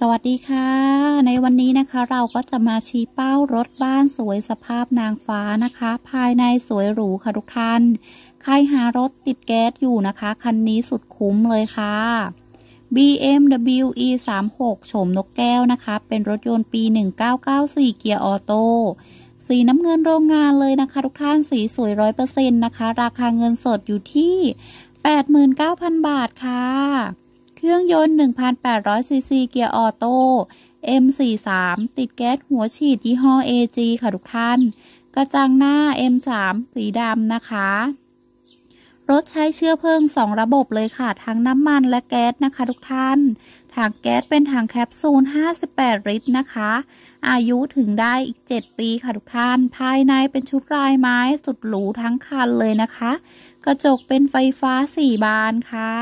สวัสดีค่ะ ในวันนี้นะคะเราก็จะมาชี้เป้ารถบ้านสวยสภาพนางฟ้านะคะ ภายในสวยหรูค่ะทุกท่านใครหารถติดแก๊สอยู่นะคะ คันนี้สุดคุ้มเลยค่ะ BMW E36 โฉมนกแก้วนะคะ เป็นรถยนต์ปี 1994 เกียร์ออโต้สีน้ำเงินโรงงานเลยนะคะ ทุกท่าน สีสวยร้อยเปอร์เซ็นต์นะคะ ราคาเงินสดอยู่ที่ 89,000บาทค่ะครื่องยนต์1,800ซีซี เกียร์ออโต้ M43 ติดแก๊ส หัวฉีดยี่ห้อ AG ค่ะทุกท่าน กระจังหน้า M3 สีดำนะคะ รถใช้เชื้อเพลิง2 ระบบเลยค่ะ ทั้งน้ำมันและแก๊ส นะคะทุกท่านถังแก๊สเป็นถังแคปซูล 58 ลิตรนะคะ อายุถึงได้อีก 7 ปีค่ะทุกท่าน ภายในเป็นชุดลายไม้สุดหรูทั้งคันเลยนะคะ กระจกเป็นไฟฟ้า4บานค่ะ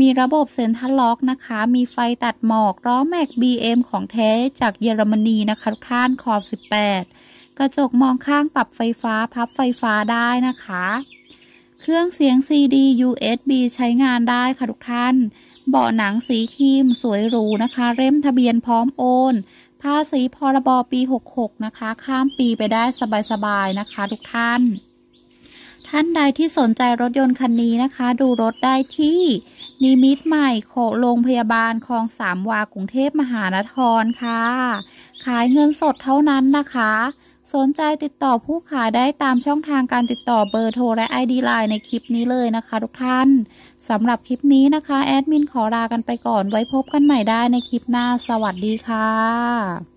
มีระบบเซ็นทัลล็อกนะคะ มีไฟตัดหมอกล้อแม็ก BM ของแท้จากเยอรมนีนะคะทุกท่านขอบ18กระจกมองข้างปรับไฟฟ้าพับไฟฟ้าได้นะคะ เครื่องเสียง CD USB ใช้งานได้ค่ะทุกท่าน เบาะหนังสีครีม สวยหรูนะคะเล่มทะเบียนพร้อมโอนภาษีพรบปี66นะคะ ข้ามปีไปได้สบายๆนะคะทุกท่าน ท่านใดที่สนใจรถยนต์คันนี้นะคะ ดูรถได้ที่นิมิตใหม่โโรงพยาบาลคลองสามวากรุงเทพมหานครค่ะ ขายเงินสดเท่านั้นนะคะ สนใจติดต่อผู้ขายได้ตามช่องทางการติดต่อเบอร์โทรและ ID ไลน์ในคลิปนี้เลยนะคะทุกท่านสำหรับคลิปนี้นะคะ แอดมินขอลากันไปก่อนไว้พบกันใหม่ได้ในคลิปหน้าสวัสดีค่ะ